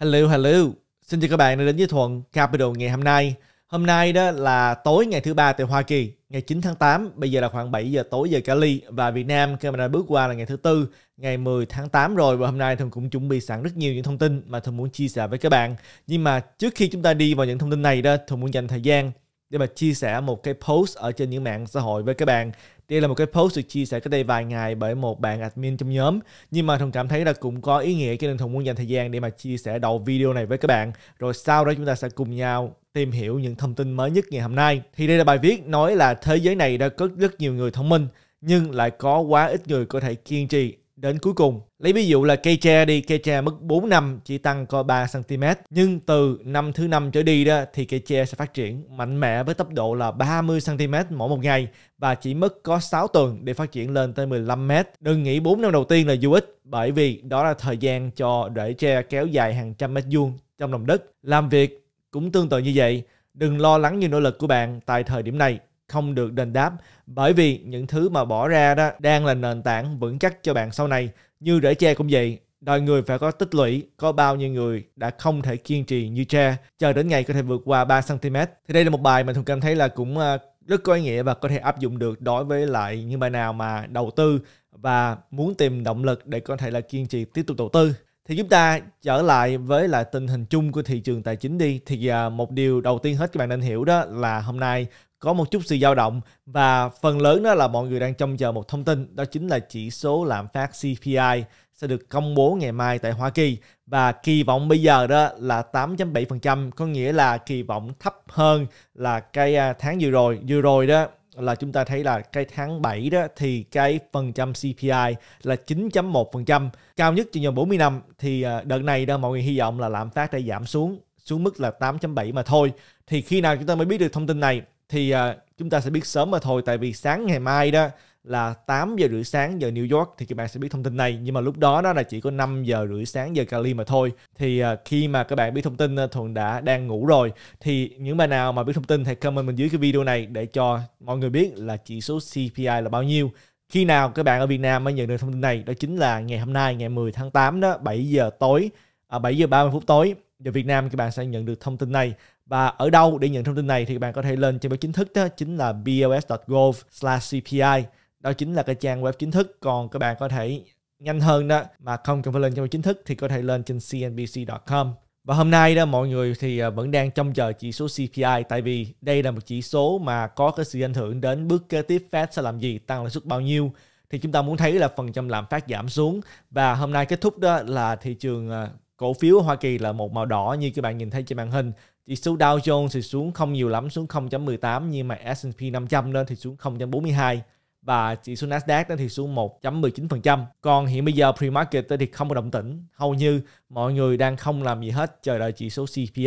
Hello, hello. Xin chào các bạn đã đến với Thuận Capital ngày hôm nay. Hôm nay đó là tối ngày thứ ba tại Hoa Kỳ, ngày 9 tháng 8, bây giờ là khoảng 7 giờ tối giờ Cali và Việt Nam khi mà đã bước qua là ngày thứ tư, ngày 10 tháng 8 rồi và hôm nay Thuận cũng chuẩn bị sẵn rất nhiều những thông tin mà Thuận muốn chia sẻ với các bạn. Nhưng mà trước khi chúng ta đi vào những thông tin này đó, Thuận muốn dành thời gian để mà chia sẻ một cái post ở trên những mạng xã hội với các bạn đây là một cái post được chia sẻ cách đây vài ngày bởi một bạn admin trong nhóm. Nhưng mà Thùng cảm thấy là cũng có ý nghĩa cho nên Thùng muốn dành thời gian để mà chia sẻ đầu video này với các bạn. Rồi sau đó chúng ta sẽ cùng nhau tìm hiểu những thông tin mới nhất ngày hôm nay. Thì đây là bài viết nói là thế giới này đã có rất nhiều người thông minh nhưng lại có quá ít người có thể kiên trì đến cuối cùng. Lấy ví dụ là cây tre đi, cây tre mất 4 năm chỉ tăng có 3 cm, nhưng từ năm thứ năm trở đi đó thì cây tre sẽ phát triển mạnh mẽ với tốc độ là 30 cm mỗi một ngày và chỉ mất có 6 tuần để phát triển lên tới 15 m. Đừng nghĩ 4 năm đầu tiên là vô ích bởi vì đó là thời gian cho rễ tre kéo dài hàng trăm mét vuông trong lòng đất. Làm việc cũng tương tự như vậy, đừng lo lắng như nỗ lực của bạn tại thời điểm này không được đền đáp bởi vì những thứ mà bỏ ra đó đang là nền tảng vững chắc cho bạn sau này như rễ tre cũng vậy đòi người phải có tích lũy có bao nhiêu người đã không thể kiên trì như tre chờ đến ngày có thể vượt qua 3 cm thì đây là một bài mà thường cảm thấy là cũng à, rất có ý nghĩa và có thể áp dụng được đối với lại những bài nào mà đầu tư và muốn tìm động lực để có thể là kiên trì tiếp tục đầu tư thì chúng ta trở lại với lại tình hình chung của thị trường tài chính đi thì à, một điều đầu tiên hết các bạn nên hiểu đó là hôm nay có một chút sự dao động và phần lớn đó là mọi người đang trông chờ một thông tin đó chính là chỉ số lạm phát CPI sẽ được công bố ngày mai tại Hoa Kỳ và kỳ vọng bây giờ đó là 8.7% có nghĩa là kỳ vọng thấp hơn là cái à, tháng vừa rồi vừa rồi đó là chúng ta thấy là cái tháng 7 đó thì cái phần trăm CPI là 9.1% cao nhất trong vòng 40 năm thì à, đợt này đó mọi người hy vọng là lạm phát đã giảm xuống xuống mức là 8.7 mà thôi thì khi nào chúng ta mới biết được thông tin này thì à, chúng ta sẽ biết sớm mà thôi tại vì sáng ngày mai đó là 8 giờ rưỡi sáng giờ New York thì các bạn sẽ biết thông tin này nhưng mà lúc đó đó là chỉ có 5 giờ rưỡi sáng giờ Cali mà thôi thì uh, khi mà các bạn biết thông tin à, Thuận đã đang ngủ rồi thì những bạn nào mà biết thông tin hãy comment bên dưới cái video này để cho mọi người biết là chỉ số CPI là bao nhiêu khi nào các bạn ở Việt Nam mới nhận được thông tin này đó chính là ngày hôm nay ngày 10 tháng 8 đó 7 giờ tối à, 7 giờ 30 phút tối giờ Việt Nam các bạn sẽ nhận được thông tin này và ở đâu để nhận thông tin này thì các bạn có thể lên trang web chính thức đó chính là bos.gov/cpi. Đó chính là cái trang web chính thức. Còn các bạn có thể nhanh hơn đó mà không cần phải lên trang web chính thức thì có thể lên trên cnbc.com. Và hôm nay đó mọi người thì à, vẫn đang trông chờ chỉ số CPI tại vì đây là một chỉ số mà có cái sự ảnh hưởng đến bước kế tiếp Fed sẽ làm gì, tăng lãi suất bao nhiêu thì chúng ta muốn thấy là phần trăm lạm phát giảm xuống và hôm nay kết thúc đó là thị trường à, cổ phiếu Hoa Kỳ là một màu đỏ như các bạn nhìn thấy trên màn hình chỉ số Dow Jones thì xuống không nhiều lắm, xuống 0.18 nhưng mà S&P 500 lên thì xuống 0.42 và chỉ số Nasdaq đó thì xuống 1.19%. Còn hiện bây giờ pre-market thì không có động tĩnh, hầu như mọi người đang không làm gì hết chờ đợi chỉ số CPI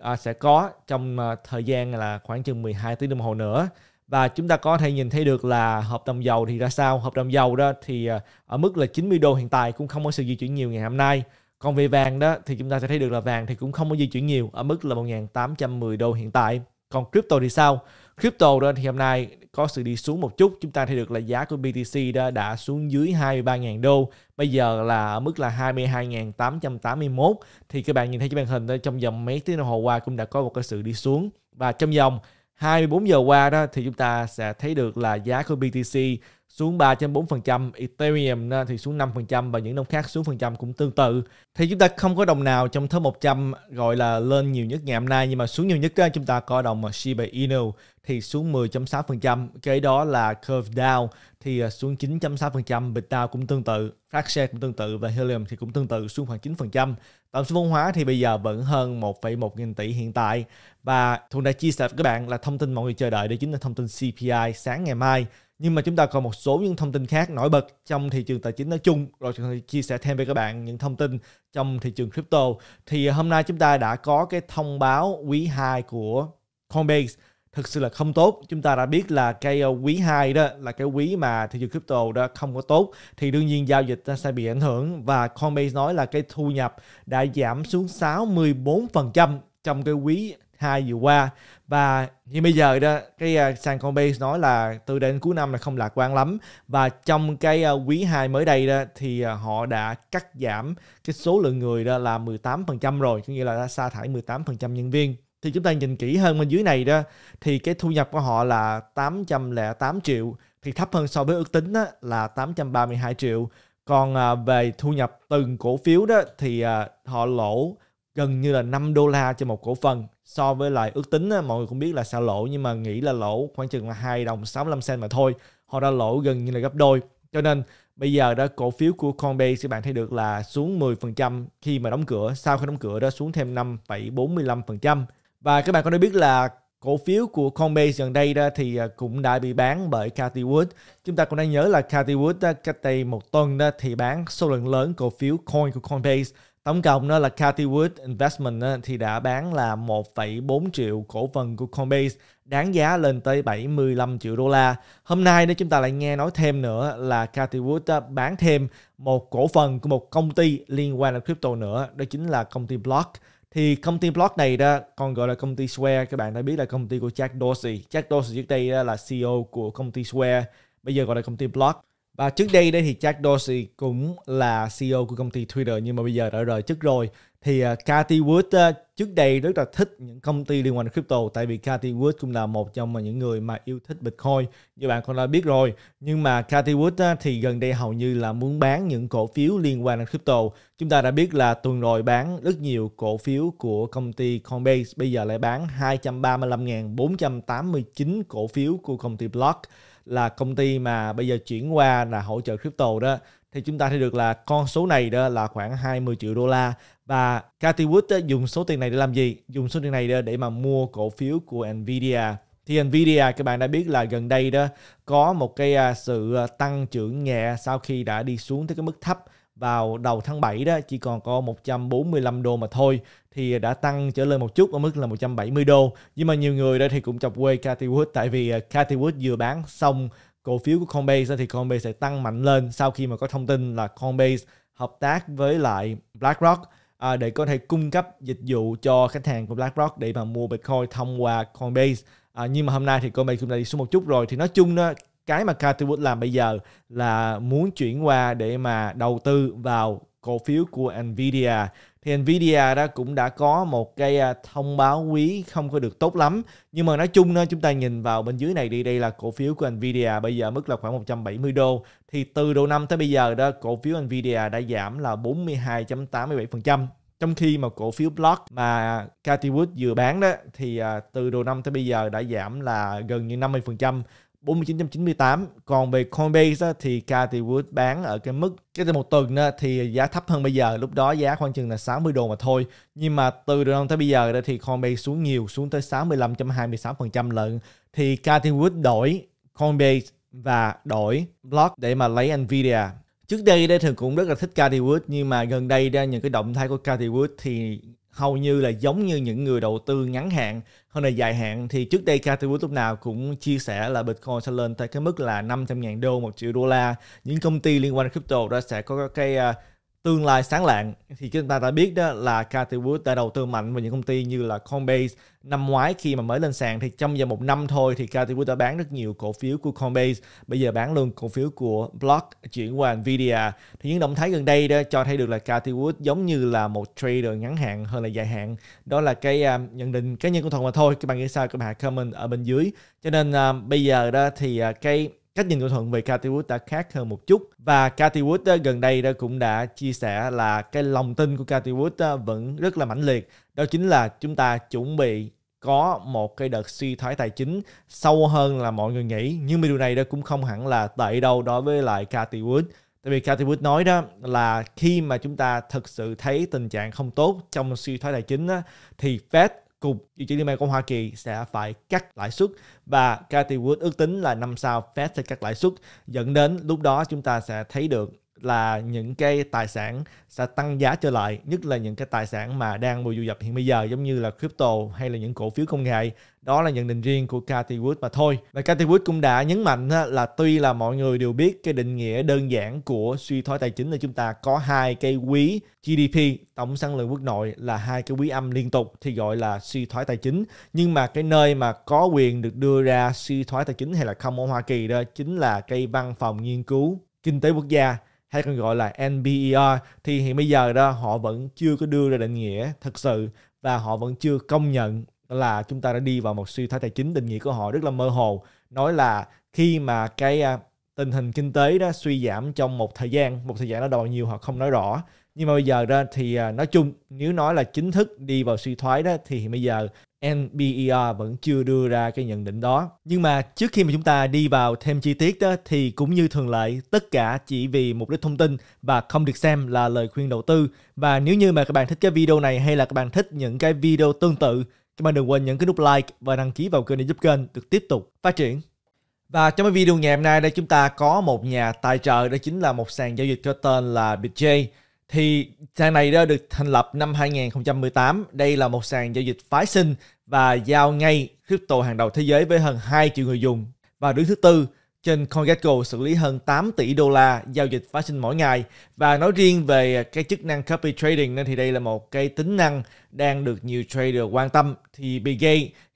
à, sẽ có trong à, thời gian là khoảng chừng 12 tiếng đồng hồ nữa. Và chúng ta có thể nhìn thấy được là hợp đồng dầu thì ra sao. Hợp đồng dầu đó thì à, ở mức là 90 đô hiện tại cũng không có sự di chuyển nhiều ngày hôm nay còn về vàng đó thì chúng ta sẽ thấy được là vàng thì cũng không có di chuyển nhiều ở mức là 1.810 đô hiện tại. Còn crypto thì sao? Crypto đó thì hôm nay có sự đi xuống một chút. Chúng ta thấy được là giá của BTC đã, đã xuống dưới 23.000 đô. Bây giờ là ở mức là 22.881. Thì các bạn nhìn thấy trên màn hình đó, trong vòng mấy tiếng đồng hồ qua cũng đã có một cái sự đi xuống. Và trong vòng 24 giờ qua đó thì chúng ta sẽ thấy được là giá của BTC xuống 3.4%, Ethereum thì xuống 5% và những đồng khác xuống phần trăm cũng tương tự. Thì chúng ta không có đồng nào trong top 100 gọi là lên nhiều nhất ngày hôm nay nhưng mà xuống nhiều nhất đó, chúng ta có đồng Shiba Inu thì xuống 10.6%, kế đó là Curve Down thì à, xuống 9.6%, Bitdao cũng tương tự, Fraxshare cũng tương tự và Helium thì cũng tương tự xuống khoảng 9%. Tổng số vốn hóa thì bây giờ vẫn hơn 1,1 nghìn tỷ hiện tại và thường đã chia sẻ với các bạn là thông tin mọi người chờ đợi đó chính là thông tin CPI sáng ngày mai nhưng mà chúng ta còn một số những thông tin khác nổi bật trong thị trường tài chính nói chung rồi chúng ta chia sẻ thêm với các bạn những thông tin trong thị trường crypto thì hôm nay chúng ta đã có cái thông báo quý 2 của Coinbase thực sự là không tốt chúng ta đã biết là cái ờ, quý 2 đó là cái quý mà thị trường crypto đã không có tốt thì đương nhiên giao dịch sẽ bị ảnh hưởng và Coinbase nói là cái thu nhập đã giảm xuống 64% trong cái quý 2 vừa qua và như bây giờ đó cái à, sàn Coinbase nói là từ đến cuối năm là không lạc quan lắm và trong cái à, quý 2 mới đây đó thì à, họ đã cắt giảm cái số lượng người đó là 18% rồi có nghĩa là đã sa thải 18% nhân viên thì chúng ta nhìn kỹ hơn bên dưới này đó thì cái thu nhập của họ là 808 triệu thì thấp hơn so với ước tính đó, là 832 triệu còn về thu nhập từng cổ phiếu đó thì họ lỗ gần như là 5 đô la cho một cổ phần so với lại ước tính mọi người cũng biết là xả lỗ nhưng mà nghĩ là lỗ khoảng chừng là 2 đồng 65 cent mà thôi họ đã lỗ gần như là gấp đôi cho nên bây giờ đó cổ phiếu của Coinbase các bạn thấy được là xuống 10% khi mà đóng cửa sau khi đóng cửa đó xuống thêm 5,45% và các bạn có thể biết là cổ phiếu của Coinbase gần đây đó thì à, cũng đã bị bán bởi Cathy Wood. Chúng ta cũng đang nhớ là Cathy Wood đó, cách đây một tuần đó thì bán số lượng lớn cổ phiếu coin của Coinbase Tổng cộng đó là Cathy Wood Investment thì đã bán là 1,4 triệu cổ phần của Coinbase đáng giá lên tới 75 triệu đô la. Hôm nay đó chúng ta lại nghe nói thêm nữa là Cathy Wood bán thêm một cổ phần của một công ty liên quan đến crypto nữa, đó chính là công ty Block. Thì công ty Block này đó còn gọi là công ty Square, các bạn đã biết là công ty của Jack Dorsey. Jack Dorsey trước đây là CEO của công ty Square, bây giờ gọi là công ty Block và trước đây đây thì Jack Dorsey cũng là CEO của công ty Twitter nhưng mà bây giờ đã rời chức rồi. Thì uh, Cathy Wood uh, trước đây rất là thích những công ty liên quan đến crypto tại vì Cathy Wood cũng là một trong những người mà yêu thích Bitcoin như bạn cũng đã biết rồi. Nhưng mà Cathy Wood uh, thì gần đây hầu như là muốn bán những cổ phiếu liên quan đến crypto. Chúng ta đã biết là tuần rồi bán rất nhiều cổ phiếu của công ty Coinbase bây giờ lại bán 235.489 cổ phiếu của công ty Block là công ty mà bây giờ chuyển qua là hỗ trợ crypto đó thì chúng ta thấy được là con số này đó là khoảng 20 triệu đô la và Cathy Wood dùng số tiền này để làm gì? Dùng số tiền này để mà mua cổ phiếu của Nvidia. Thì Nvidia các bạn đã biết là gần đây đó có một cái à, sự à, tăng trưởng nhẹ sau khi đã đi xuống tới cái mức thấp vào đầu tháng 7 đó chỉ còn có 145 đô mà thôi thì đã tăng trở lên một chút ở mức là 170 đô. Nhưng mà nhiều người đây thì cũng chọc quê Cathy Wood tại vì à, Cathy Wood vừa bán xong cổ phiếu của Coinbase thì Coinbase sẽ tăng mạnh lên sau khi mà có thông tin là Coinbase hợp tác với lại BlackRock à, để có thể cung cấp dịch vụ cho khách hàng của BlackRock để mà mua Bitcoin thông qua Coinbase. À, nhưng mà hôm nay thì Coinbase cũng đã đi xuống một chút rồi thì nói chung đó cái mà Cathy Wood làm bây giờ là muốn chuyển qua để mà đầu tư vào cổ phiếu của Nvidia thì Nvidia đó cũng đã có một cái à, thông báo quý không có được tốt lắm. Nhưng mà nói chung đó, chúng ta nhìn vào bên dưới này đi, đây là cổ phiếu của Nvidia bây giờ mức là khoảng 170 đô. Thì từ đầu năm tới bây giờ đó, cổ phiếu Nvidia đã giảm là 42.87%. Trong khi mà cổ phiếu Block mà Cathy Wood vừa bán đó thì à, từ đầu năm tới bây giờ đã giảm là gần như 50%. 49.98 còn về Coinbase thì Cathy Wood bán ở cái mức cái từ một tuần á, thì giá thấp hơn bây giờ lúc đó giá khoảng chừng là 60 đô mà thôi nhưng mà từ đầu năm tới bây giờ thì Coinbase xuống nhiều xuống tới 65.26% lận thì Cathy Wood đổi Coinbase và đổi block để mà lấy Nvidia trước đây đây thường cũng rất là thích Cathy Wood nhưng mà gần đây ra những cái động thái của Cathy Wood thì hầu như là giống như những người đầu tư ngắn hạn hơn là dài hạn thì trước đây Catherwood lúc nào cũng chia sẻ là Bitcoin sẽ lên tới cái mức là 500.000 đô một triệu đô la những công ty liên quan đến crypto đó sẽ có cái uh, tương lai sáng lạng thì chúng ta đã biết đó là Cathy Wood đã đầu tư mạnh vào những công ty như là Coinbase năm ngoái khi mà mới lên sàn thì trong vòng một năm thôi thì Cathy Wood đã bán rất nhiều cổ phiếu của Coinbase bây giờ bán luôn cổ phiếu của Block chuyển qua Nvidia thì những động thái gần đây đó cho thấy được là Cathy Wood giống như là một trader ngắn hạn hơn là dài hạn đó là cái uh, nhận định cá nhân của thuận mà thôi các bạn nghĩ sao các bạn comment ở bên dưới cho nên uh, bây giờ đó thì uh, cái cách nhìn của Thuận về Cathy Wood đã khác hơn một chút và Cathy Wood ờ, gần đây đã cũng đã chia sẻ là cái lòng tin của Cathy Wood ờ, vẫn rất là mãnh liệt đó chính là chúng ta chuẩn bị có một cái đợt suy thoái tài chính sâu hơn là mọi người nghĩ nhưng mà điều này đó cũng không hẳn là tệ đâu đối với lại Cathy Wood tại vì Cathy Wood nói đó là khi mà chúng ta thực sự thấy tình trạng không tốt trong suy thoái tài chính đó, thì Fed Cục Dự trữ Liên bang của Hoa Kỳ sẽ phải cắt lãi suất và Cathy Wood ước tính là năm sau Fed sẽ cắt lãi suất dẫn đến lúc đó chúng ta sẽ thấy được là những cái tài sản sẽ tăng giá trở lại nhất là những cái tài sản mà đang mùa du nhập hiện bây giờ giống như là crypto hay là những cổ phiếu công nghệ đó là nhận định riêng của Cathy Wood mà thôi và Cathy Wood cũng đã nhấn mạnh là tuy là mọi người đều biết cái định nghĩa đơn giản của suy thoái tài chính là chúng ta có hai cái quý GDP tổng sản lượng quốc nội là hai cái quý âm liên tục thì gọi là suy thoái tài chính nhưng mà cái nơi mà có quyền được đưa ra suy thoái tài chính hay là không ở Hoa Kỳ đó chính là cái văn phòng nghiên cứu kinh tế quốc gia hay còn gọi là NBER thì hiện bây giờ đó họ vẫn chưa có đưa ra định nghĩa thực sự và họ vẫn chưa công nhận là chúng ta đã đi vào một suy thoái tài chính định nghĩa của họ rất là mơ hồ nói là khi mà cái à, tình hình kinh tế đó suy giảm trong một thời gian một thời gian nó đòi nhiều họ không nói rõ nhưng mà bây giờ đó thì à, nói chung nếu nói là chính thức đi vào suy thoái đó thì hiện bây giờ NBER vẫn chưa đưa ra cái nhận định đó. Nhưng mà trước khi mà chúng ta đi vào thêm chi tiết đó, thì cũng như thường lệ, tất cả chỉ vì mục đích thông tin và không được xem là lời khuyên đầu tư. Và nếu như mà các bạn thích cái video này hay là các bạn thích những cái video tương tự, các bạn đừng quên nhấn cái nút like và đăng ký vào kênh để giúp kênh được tiếp tục phát triển. Và trong cái video ngày hôm nay đây chúng ta có một nhà tài trợ đó chính là một sàn giao dịch có tên là BitJ thì sàn này đã được thành lập năm 2018. Đây là một sàn giao dịch phái sinh và giao ngay crypto hàng đầu thế giới với hơn 2 triệu người dùng và đứng thứ tư trên CoinGecko xử lý hơn 8 tỷ đô la giao dịch phái sinh mỗi ngày và nói riêng về cái chức năng copy trading nên thì đây là một cái tính năng đang được nhiều trader quan tâm thì BG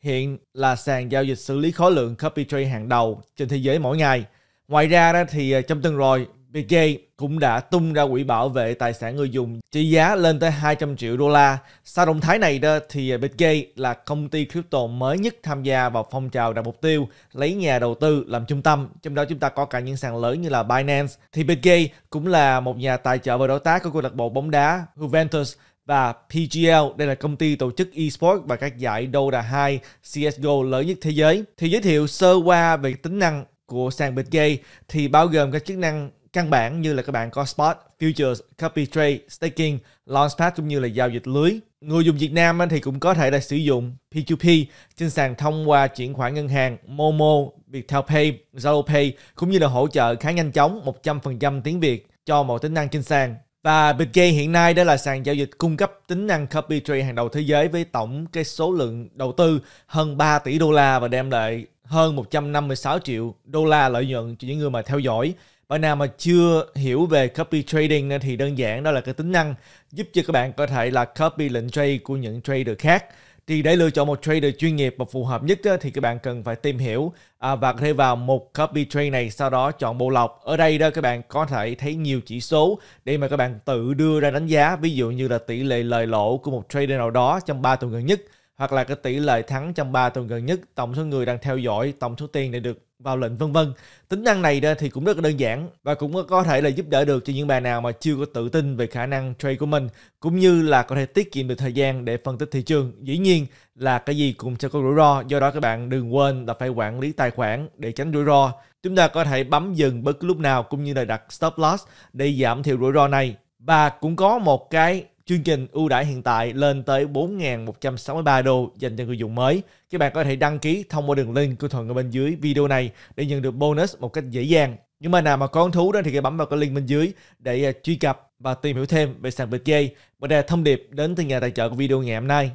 hiện là sàn giao dịch xử lý khối lượng copy trade hàng đầu trên thế giới mỗi ngày. Ngoài ra đó thì ờ, trong tuần rồi VJ cũng đã tung ra quỹ bảo vệ tài sản người dùng trị giá lên tới 200 triệu đô la. Sau động thái này đó thì BitGay là công ty crypto mới nhất tham gia vào phong trào đặt mục tiêu lấy nhà đầu tư làm trung tâm, trong đó chúng ta có cả những sàn lớn như là Binance. Thì BitGay cũng là một nhà tài trợ và đối tác của câu lạc bộ bóng đá Juventus và PGL, đây là công ty tổ chức eSports và các giải Dota 2 CSGO lớn nhất thế giới. Thì giới thiệu sơ qua về tính năng của sàn BitGay thì bao gồm các chức năng căn bản như là các bạn có spot, futures, copy trade, staking, launchpad cũng như là giao dịch lưới. Người dùng Việt Nam thì cũng có thể là sử dụng P2P trên sàn thông qua chuyển khoản ngân hàng Momo, Viettel Pay, Zalo Pay cũng như là hỗ trợ khá nhanh chóng 100% tiếng Việt cho một tính năng trên sàn. Và BitGay hiện nay đó là sàn giao dịch cung cấp tính năng copy trade hàng đầu thế giới với tổng cái số lượng đầu tư hơn 3 tỷ đô la và đem lại hơn 156 triệu đô la lợi nhuận cho những người mà theo dõi. Bạn nào mà chưa hiểu về copy trading thì đơn giản đó là cái tính năng giúp cho các bạn có thể là copy lệnh trade của những trader khác. Thì để lựa chọn một trader chuyên nghiệp và phù hợp nhất thì các bạn cần phải tìm hiểu à, và có thể vào một copy trade này sau đó chọn bộ lọc. Ở đây đó các bạn có thể thấy nhiều chỉ số để mà các bạn tự đưa ra đánh giá ví dụ như là tỷ lệ lời lỗ của một trader nào đó trong 3 tuần gần nhất hoặc là cái tỷ lệ thắng trong 3 tuần gần nhất, tổng số người đang theo dõi, tổng số tiền để được vào lệnh vân vân. Tính năng này thì cũng rất là đơn giản và cũng có thể là giúp đỡ được cho những bạn nào mà chưa có tự tin về khả năng trade của mình cũng như là có thể tiết kiệm được thời gian để phân tích thị trường. Dĩ nhiên là cái gì cũng sẽ có rủi ro, do đó các bạn đừng quên là phải quản lý tài khoản để tránh rủi ro. Chúng ta có thể bấm dừng bất cứ lúc nào cũng như là đặt stop loss để giảm thiểu rủi ro này. Và cũng có một cái chương trình ưu đãi hiện tại lên tới 4.163 đô dành cho người dùng mới. Các bạn có thể đăng ký thông qua đường link của thuận ở bên dưới video này để nhận được bonus một cách dễ dàng. Nhưng mà nào mà có hứng thú đó thì hãy bấm vào cái link bên dưới để à, truy cập và tìm hiểu thêm về sàn BitGay. Và đây là thông điệp đến từ nhà tài trợ của video ngày hôm nay.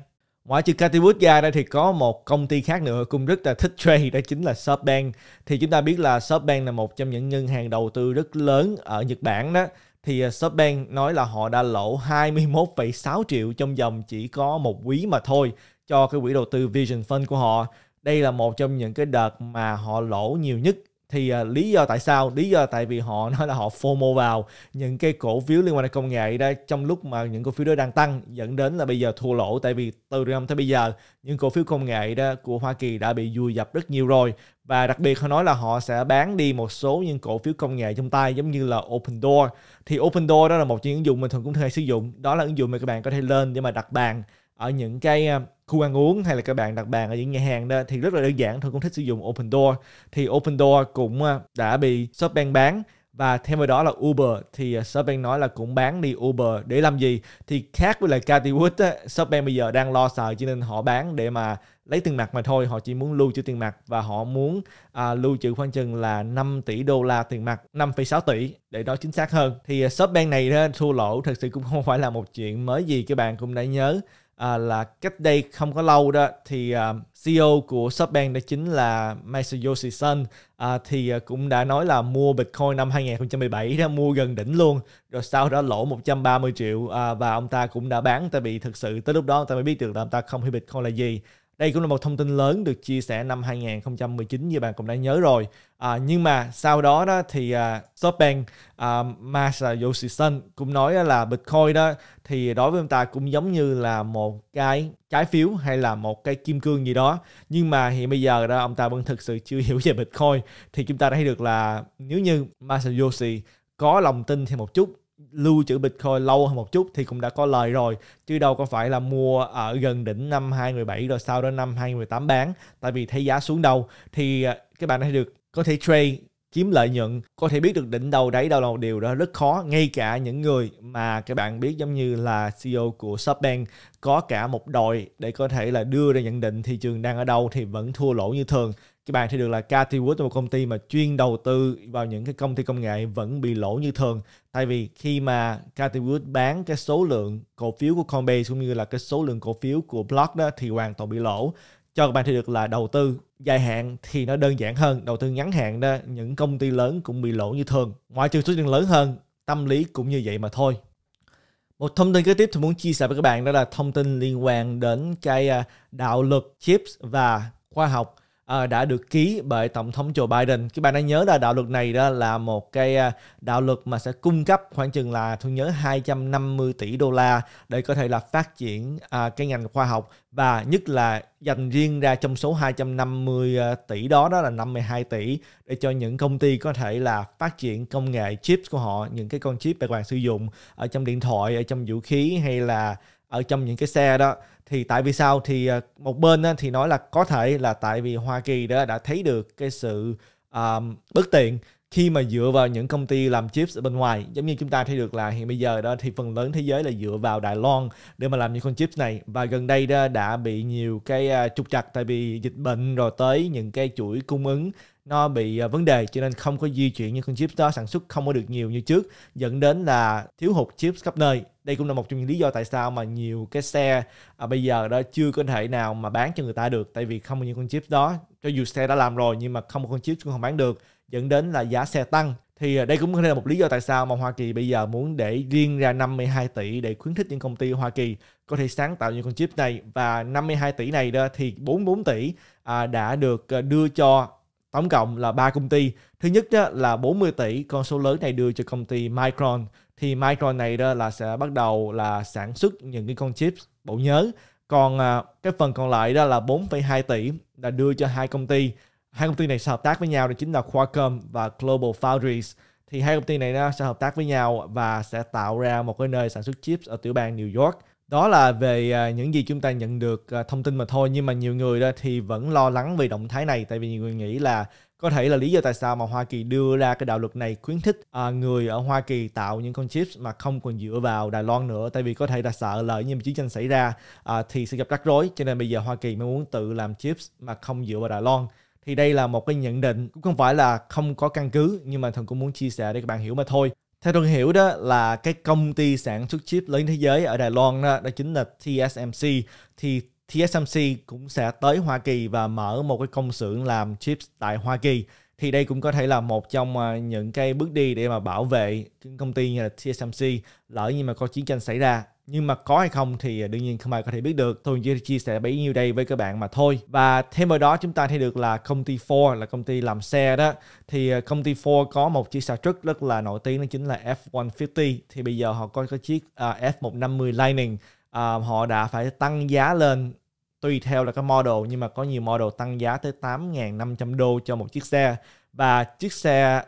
ngoài trừ Catibut ra đây thì có một công ty khác nữa cũng rất là thích trade đó chính là SoftBank. Thì chúng ta biết là SoftBank là một trong những ngân hàng đầu tư rất lớn ở Nhật Bản đó thì à, SoftBank nói là họ đã lỗ 21,6 triệu trong vòng chỉ có một quý mà thôi cho cái quỹ đầu tư Vision Fund của họ. Đây là một trong những cái đợt mà họ lỗ nhiều nhất thì uh, lý do tại sao lý do tại vì họ nói là họ fomo vào những cái cổ phiếu liên quan đến công nghệ đó trong lúc mà những cổ phiếu đó đang tăng dẫn đến là bây giờ thua lỗ tại vì từ năm tới bây giờ những cổ phiếu công nghệ đó của Hoa Kỳ đã bị vùi dập rất nhiều rồi và đặc biệt họ nói là họ sẽ bán đi một số những cổ phiếu công nghệ trong tay giống như là Open Door thì Open Door đó là một trong những ứng dụng mình thường cũng hay sử dụng đó là ứng dụng mà các bạn có thể lên để mà đặt bàn ở những cái à, khu ăn uống hay là các bạn đặt bàn ở những nhà hàng đó thì rất là đơn giản thôi cũng thích sử dụng Open Door thì Open Door cũng à, đã bị Shopbank bán và thêm vào đó là Uber thì à, Shopbank nói là cũng bán đi Uber để làm gì thì khác với lại Cathy Wood á, Shopbank bây giờ đang lo sợ cho nên họ bán để mà lấy tiền mặt mà thôi họ chỉ muốn lưu trữ tiền mặt và họ muốn à, lưu trữ khoảng chừng là 5 tỷ đô la tiền mặt 5,6 tỷ để nói chính xác hơn thì Shopbank này đó, thua lỗ thật sự cũng không phải là một chuyện mới gì các bạn cũng đã nhớ à, là cách đây không có lâu đó thì à, CEO của SoftBank đó chính là Masayoshi Son à, thì à, cũng đã nói là mua Bitcoin năm 2017 đó mua gần đỉnh luôn rồi sau đó lỗ 130 triệu à, và ông ta cũng đã bán tại vì thực sự tới lúc đó ông ta mới biết được là ông ta không hiểu Bitcoin là gì đây cũng là một thông tin lớn được chia sẻ năm 2019 như bạn cũng đã nhớ rồi. À, nhưng mà sau đó đó thì uh, à, SoftBank uh, à, Masayoshi-san cũng nói là Bitcoin đó thì đối với ông ta cũng giống như là một cái trái phiếu hay là một cái kim cương gì đó nhưng mà hiện bây giờ đó ông ta vẫn thực sự chưa hiểu về Bitcoin thì chúng ta đã thấy được là nếu như Masayoshi có lòng tin thêm một chút lưu trữ Bitcoin lâu hơn một chút thì cũng đã có lời rồi chứ đâu có phải là mua ở gần đỉnh năm 2017 rồi sau đó năm 2018 bán tại vì thấy giá xuống đâu thì à, các bạn hãy được có thể trade kiếm lợi nhuận có thể biết được đỉnh đầu đáy đâu là một điều đó rất khó ngay cả những người mà các bạn biết giống như là CEO của SoftBank có cả một đội để có thể là đưa ra nhận định thị trường đang ở đâu thì vẫn thua lỗ như thường các bạn thấy được là Cathy Wood là một công ty mà chuyên đầu tư vào những cái công ty công nghệ vẫn bị lỗ như thường tại vì khi mà Cathy Wood bán cái số lượng cổ phiếu của Coinbase cũng như là cái số lượng cổ phiếu của Block đó thì hoàn toàn bị lỗ cho các bạn thấy được là đầu tư dài hạn thì nó đơn giản hơn đầu tư ngắn hạn đó những công ty lớn cũng bị lỗ như thường ngoại trừ số tiền lớn hơn tâm lý cũng như vậy mà thôi một thông tin kế tiếp tôi muốn chia sẻ với các bạn đó là thông tin liên quan đến cái à, đạo luật chips và khoa học Ờ, đã được ký bởi tổng thống Joe Biden. Các bạn đã nhớ là đạo luật này đó là một cái ờ, đạo luật mà sẽ cung cấp khoảng chừng là tôi nhớ 250 tỷ đô la để có thể là phát triển à, cái ngành khoa học và nhất là dành riêng ra trong số 250 ờ, tỷ đó đó là 52 tỷ để cho những công ty có thể là phát triển công nghệ chip của họ, những cái con chip mà các bạn sử dụng ở trong điện thoại, ở trong vũ khí hay là ở trong những cái xe đó thì tại vì sao thì ờ, một bên thì nói là có thể là tại vì Hoa Kỳ đã đã thấy được cái sự um, bất tiện khi mà dựa vào những công ty làm chips ở bên ngoài giống như chúng ta thấy được là hiện bây giờ đó thì phần lớn thế giới là dựa vào Đài Loan để mà làm những con chips này và gần đây đó đã bị nhiều cái ờ, trục trặc tại vì dịch bệnh rồi tới những cái chuỗi cung ứng nó bị ờ, vấn đề cho nên không có di chuyển những con chips đó sản xuất không có được nhiều như trước dẫn đến là thiếu hụt chips khắp nơi đây cũng là một trong những lý do tại sao mà nhiều cái xe à, bây giờ đó chưa có thể nào mà bán cho người ta được tại vì không có những con chip đó cho dù xe đã làm rồi nhưng mà không có con chip cũng không bán được dẫn đến là giá xe tăng thì à, đây cũng có thể là một lý do tại sao mà Hoa Kỳ bây giờ muốn để riêng ra 52 tỷ để khuyến khích những công ty Hoa Kỳ có thể sáng tạo những con chip này và 52 tỷ này đó thì 44 tỷ à, đã được à, đưa cho tổng cộng là ba công ty. Thứ nhất đó là 40 tỷ con số lớn này đưa cho công ty Micron thì Micron này đó là sẽ bắt đầu là sản xuất những cái con chip bộ nhớ còn à, cái phần còn lại đó là 4,2 tỷ là đưa cho hai công ty hai công ty này sẽ hợp tác với nhau đó chính là Qualcomm và Global Foundries thì hai công ty này nó sẽ hợp tác với nhau và sẽ tạo ra một cái nơi sản xuất chips ở tiểu bang New York đó là về à, những gì chúng ta nhận được à, thông tin mà thôi nhưng mà nhiều người đó thì vẫn lo lắng về động thái này tại vì nhiều người nghĩ là có thể là lý do tại sao mà Hoa Kỳ đưa ra cái đạo luật này khuyến khích à, người ở Hoa Kỳ tạo những con chips mà không còn dựa vào Đài Loan nữa tại vì có thể là sợ lỡ như chiến tranh xảy ra à, thì sẽ gặp rắc rối cho nên bây giờ Hoa Kỳ mới muốn tự làm chips mà không dựa vào Đài Loan thì đây là một cái nhận định cũng không phải là không có căn cứ nhưng mà thần cũng muốn chia sẻ để các bạn hiểu mà thôi theo tôi hiểu đó là cái công ty sản xuất chip lớn thế giới ở Đài Loan đó, đó chính là TSMC thì TSMC cũng sẽ tới Hoa Kỳ và mở một cái công xưởng làm chip tại Hoa Kỳ thì đây cũng có thể là một trong à, những cái bước đi để mà bảo vệ công ty như là TSMC lỡ như mà có chiến tranh xảy ra nhưng mà có hay không thì đương nhiên không ai có thể biết được tôi chỉ chia sẻ bấy nhiêu đây với các bạn mà thôi và thêm vào đó chúng ta thấy được là công ty Ford là công ty làm xe đó thì à, công ty Ford có một chiếc sản xuất rất là nổi tiếng đó chính là F150 thì bây giờ họ có cái chiếc uh, à, F150 Lightning uh, họ đã phải tăng giá lên tùy theo là cái model nhưng mà có nhiều model tăng giá tới 8.500 đô cho một chiếc xe và chiếc xe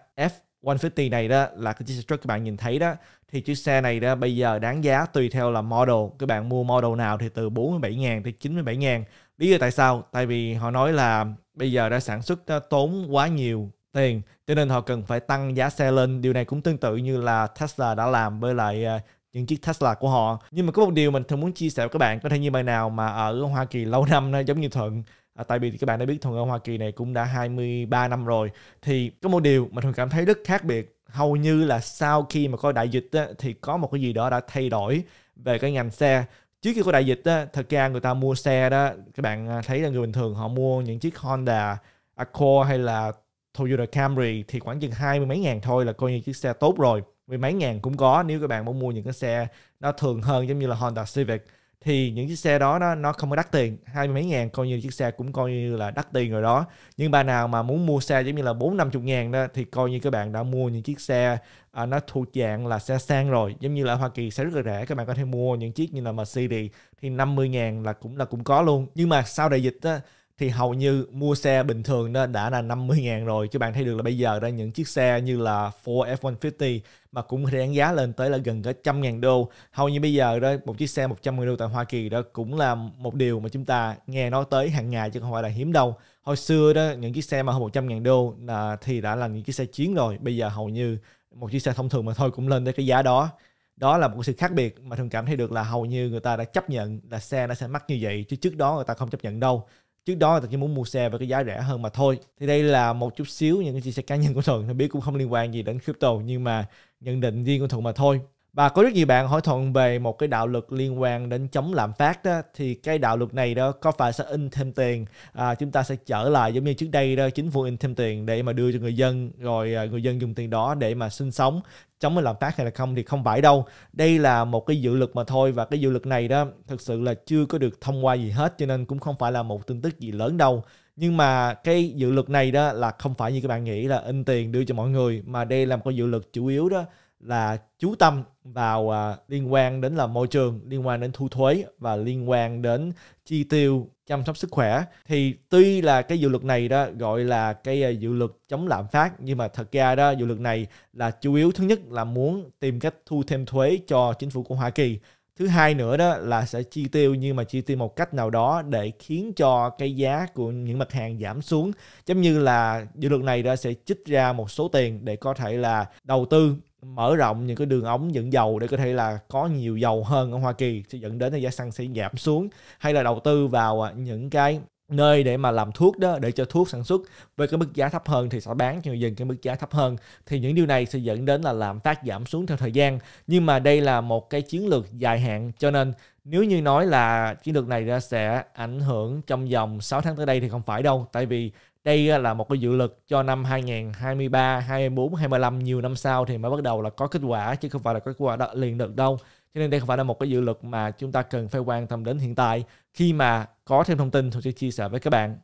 F150 này đó là cái chiếc xe truck các bạn nhìn thấy đó thì chiếc xe này đó bây giờ đáng giá tùy theo là model các bạn mua model nào thì từ 47.000 tới 97.000 lý do tại sao tại vì họ nói là bây giờ đã sản xuất đã ờ, tốn quá nhiều tiền cho nên họ cần phải tăng giá xe lên điều này cũng tương tự như là Tesla đã làm với lại ờ, những chiếc Tesla của họ nhưng mà có một điều mình thường muốn chia sẻ với các bạn có thể như bạn nào mà ở Hoa Kỳ lâu năm nay giống như Thuận à, tại vì các bạn đã biết Thuận ở Hoa Kỳ này cũng đã 23 năm rồi thì có một điều mà Thuận cảm thấy rất khác biệt hầu như là sau khi mà có đại dịch á, thì có một cái gì đó đã thay đổi về cái ngành xe trước khi có đại dịch á, thật ra người ta mua xe đó các bạn à, thấy là người bình thường họ mua những chiếc Honda Accord hay là Toyota Camry thì khoảng chừng hai mươi mấy ngàn thôi là coi như chiếc xe tốt rồi mười mấy ngàn cũng có nếu các bạn muốn mua những cái xe nó thường hơn giống như là Honda Civic thì những chiếc xe đó nó, nó không có đắt tiền hai mươi mấy ngàn coi như chiếc xe cũng coi như là đắt tiền rồi đó nhưng bà nào mà muốn mua xe giống như là bốn năm chục ngàn đó thì coi như các bạn đã mua những chiếc xe à, nó thuộc dạng là xe sang rồi giống như là ở Hoa Kỳ sẽ rất là rẻ các bạn có thể mua những chiếc như là Mercedes thì 50 ngàn là cũng là cũng có luôn nhưng mà sau đại dịch đó thì hầu như mua xe bình thường đó đã là 50 ngàn rồi chứ bạn thấy được là bây giờ ra những chiếc xe như là Ford F-150 mà cũng có đánh giá lên tới là gần cả trăm ngàn đô hầu như bây giờ đó một chiếc xe 100 ngàn đô tại Hoa Kỳ đó cũng là một điều mà chúng ta nghe nói tới hàng ngày chứ không phải là hiếm đâu hồi xưa đó những chiếc xe mà hơn 100 ngàn đô là, thì đã là những chiếc xe chiến rồi bây giờ hầu như một chiếc xe thông thường mà thôi cũng lên tới cái giá đó đó là một sự khác biệt mà thường cảm thấy được là hầu như người ta đã chấp nhận là xe nó sẽ mắc như vậy chứ trước đó người ta không chấp nhận đâu trước đó là chỉ muốn mua xe với cái giá rẻ hơn mà thôi thì đây là một chút xíu những cái chia sẻ cá nhân của thuận thuận biết cũng không liên quan gì đến crypto nhưng mà nhận định riêng của thuận mà thôi và có rất nhiều bạn hỏi thuận về một cái đạo luật liên quan đến chống lạm phát đó thì cái đạo luật này đó có phải sẽ in thêm tiền à, chúng ta sẽ trở lại giống như trước đây đó chính phủ in thêm tiền để mà đưa cho người dân rồi à, người dân dùng tiền đó để mà sinh sống chống mình làm phát hay là không thì không phải đâu đây là một cái dự luật mà thôi và cái dự luật này đó thực sự là chưa có được thông qua gì hết cho nên cũng không phải là một tin tức gì lớn đâu nhưng mà cái dự luật này đó là không phải như các bạn nghĩ là in tiền đưa cho mọi người mà đây là một cái dự luật chủ yếu đó là chú tâm vào à, liên quan đến là môi trường, liên quan đến thu thuế và liên quan đến chi tiêu chăm sóc sức khỏe thì tuy là cái dự luật này đó gọi là cái à, dự luật chống lạm phát nhưng mà thật ra đó dự luật này là chủ yếu thứ nhất là muốn tìm cách thu thêm thuế cho chính phủ của Hoa Kỳ thứ hai nữa đó là sẽ chi tiêu nhưng mà chi tiêu một cách nào đó để khiến cho cái giá của những mặt hàng giảm xuống giống như là dự luật này đã sẽ chích ra một số tiền để có thể là đầu tư mở rộng những cái đường ống dẫn dầu để có thể là có nhiều dầu hơn ở Hoa Kỳ sẽ dẫn đến là giá xăng sẽ giảm xuống hay là đầu tư vào à, những cái nơi để mà làm thuốc đó để cho thuốc sản xuất với cái mức giá thấp hơn thì sẽ bán cho người dân cái mức giá thấp hơn thì những điều này sẽ dẫn đến là làm phát giảm xuống theo thời gian nhưng mà đây là một cái chiến lược dài hạn cho nên nếu như nói là chiến lược này sẽ ảnh hưởng trong vòng 6 tháng tới đây thì không phải đâu tại vì đây à, là một cái dự lực cho năm 2023, 24, 25 nhiều năm sau thì mới bắt đầu là có kết quả chứ không phải là có kết quả đó, liền được đâu. Cho nên đây không phải là một cái dự lực mà chúng ta cần phải quan tâm đến hiện tại. Khi mà có thêm thông tin tôi sẽ chia sẻ với các bạn.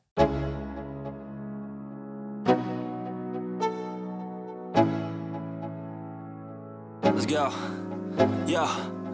Let's go. Yeah.